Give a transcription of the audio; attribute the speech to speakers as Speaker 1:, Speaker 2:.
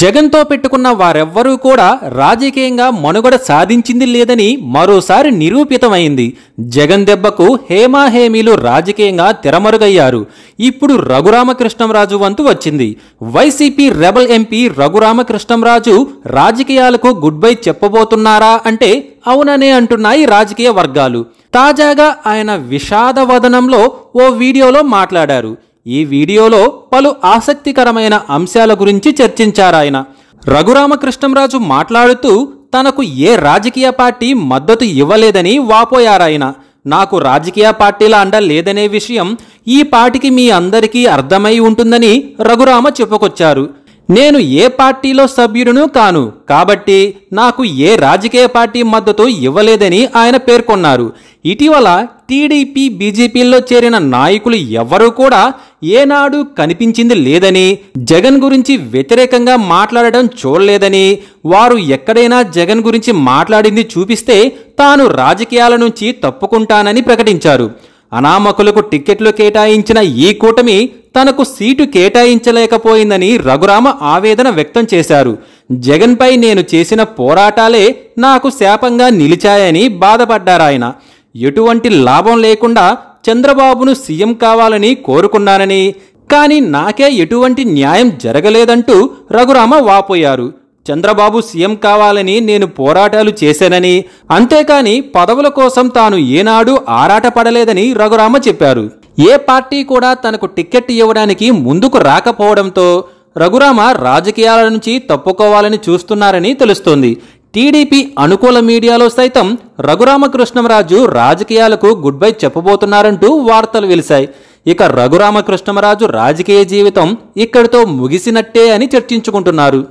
Speaker 1: జగన్తో పెట్టుకున్న వారెవ్వరూ కూడా రాజకీయంగా మనుగడ సాధించింది లేదని మరోసారి నిరూపితమైంది జగన్ దెబ్బకు హేమాహేమీలు రాజకీయంగా తెరమరుగయ్యారు ఇప్పుడు రఘురామకృష్ణంరాజు వంతు వచ్చింది వైసీపీ రెబల్ ఎంపీ రఘురామకృష్ణంరాజు రాజకీయాలకు గుడ్ బై చెప్పబోతున్నారా అంటే అవుననే అంటున్నాయి రాజకీయ వర్గాలు తాజాగా ఆయన విషాద వదనంలో ఓ వీడియోలో మాట్లాడారు ఈ వీడియోలో పలు ఆసక్తికరమైన అంశాల గురించి చర్చించారాయన రఘురామకృష్ణంరాజు మాట్లాడుతూ తనకు ఏ రాజకీయ పార్టీ మద్దతు ఇవ్వలేదని వాపోయారాయన నాకు రాజకీయ పార్టీల అండ లేదనే విషయం ఈ పాటికి మీ అందరికీ అర్థమై ఉంటుందని రఘురామ చెప్పుకొచ్చారు నేను ఏ పార్టీలో సభ్యుడును కాను కాబట్టి నాకు ఏ రాజకీయ పార్టీ మద్దతు ఇవ్వలేదని ఆయన పేర్కొన్నారు ఇటీవల టీడీపీ బీజేపీల్లో చేరిన నాయకులు ఎవ్వరూ కూడా ఏనాడు కనిపించింది లేదని జగన్ గురించి వ్యతిరేకంగా మాట్లాడటం చూడలేదని వారు ఎక్కడైనా జగన్ గురించి మాట్లాడింది చూపిస్తే తాను రాజకీయాల నుంచి తప్పుకుంటానని ప్రకటించారు అనామకులకు టిక్కెట్లు కేటాయించిన ఈ కూటమి తనకు సీటు కేటాయించలేకపోయిందని రఘురామ ఆవేదన వ్యక్తం చేశారు జగన్పై నేను చేసిన పోరాటాలే నాకు శాపంగా నిలిచాయని బాధపడ్డారాయన ఎటువంటి లాభం లేకుండా చంద్రబాబును సీఎం కావాలని కోరుకున్నానని కానీ నాకే ఎటువంటి న్యాయం జరగలేదంటూ రఘురామ వాపోయారు చంద్రబాబు సీఎం కావాలని నేను పోరాటాలు చేశానని అంతేకాని పదవుల కోసం తాను ఏనాడు ఆరాటపడలేదని రఘురామ చెప్పారు ఏ పార్టీ కూడా తనకు టిక్కెట్ ఇవ్వడానికి ముందుకు రాకపోవడంతో రఘురామ రాజకీయాల నుంచి తప్పుకోవాలని చూస్తున్నారని తెలుస్తోంది టీడీపీ అనుకూల మీడియాలో సైతం రఘురామకృష్ణరాజు రాజకీయాలకు గుడ్ బై చెప్పబోతున్నారంటూ వార్తలు వెలిశాయి ఇక రఘురామకృష్ణరాజు రాజకీయ జీవితం ఇక్కడితో ముగిసినట్టే అని చర్చించుకుంటున్నారు